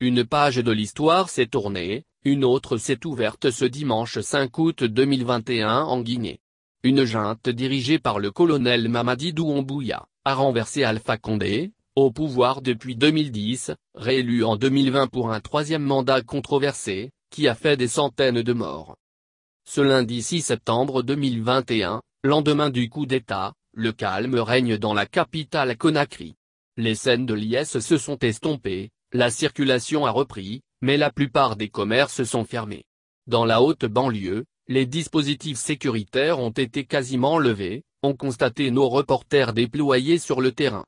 Une page de l'histoire s'est tournée, une autre s'est ouverte ce dimanche 5 août 2021 en Guinée. Une junte dirigée par le colonel Mamadi Doumbouya, a renversé Alpha Condé, au pouvoir depuis 2010, réélu en 2020 pour un troisième mandat controversé, qui a fait des centaines de morts. Ce lundi 6 septembre 2021, lendemain du coup d'État, le calme règne dans la capitale Conakry. Les scènes de liesse se sont estompées, la circulation a repris, mais la plupart des commerces sont fermés. Dans la haute banlieue, les dispositifs sécuritaires ont été quasiment levés, ont constaté nos reporters déployés sur le terrain.